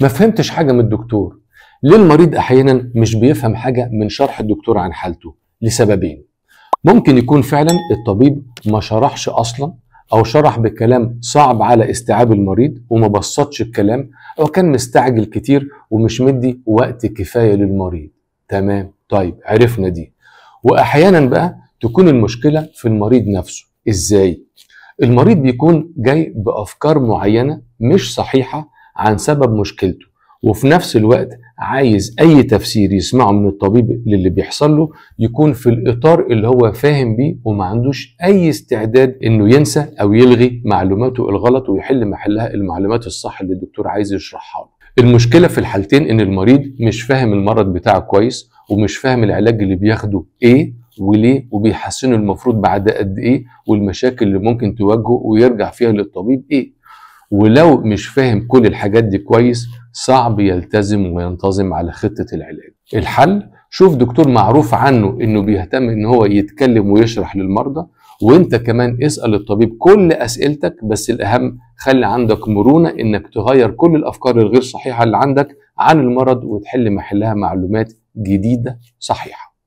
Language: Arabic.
ما فهمتش حاجه من الدكتور ليه المريض احيانا مش بيفهم حاجه من شرح الدكتور عن حالته لسببين ممكن يكون فعلا الطبيب ما شرحش اصلا او شرح بكلام صعب على استيعاب المريض وما بسطش الكلام او كان مستعجل كتير ومش مدي وقت كفايه للمريض تمام طيب عرفنا دي واحيانا بقى تكون المشكله في المريض نفسه ازاي المريض بيكون جاي بافكار معينه مش صحيحه عن سبب مشكلته وفي نفس الوقت عايز اي تفسير يسمعه من الطبيب للي بيحصل له يكون في الاطار اللي هو فاهم بيه وما عندوش اي استعداد انه ينسى او يلغي معلوماته الغلط ويحل محلها المعلومات الصح اللي الدكتور عايز يشرحها له المشكلة في الحالتين إن المريض مش فاهم المرض بتاعه كويس ومش فاهم العلاج اللي بياخده إيه وليه وبيحسنه المفروض بعد قد إيه والمشاكل اللي ممكن تواجهه ويرجع فيها للطبيب إيه ولو مش فاهم كل الحاجات دي كويس صعب يلتزم وينتظم على خطة العلاج الحل شوف دكتور معروف عنه انه بيهتم ان هو يتكلم ويشرح للمرضى وانت كمان اسأل الطبيب كل اسئلتك بس الاهم خلي عندك مرونة انك تغير كل الافكار الغير صحيحة اللي عندك عن المرض وتحل محلها معلومات جديدة صحيحة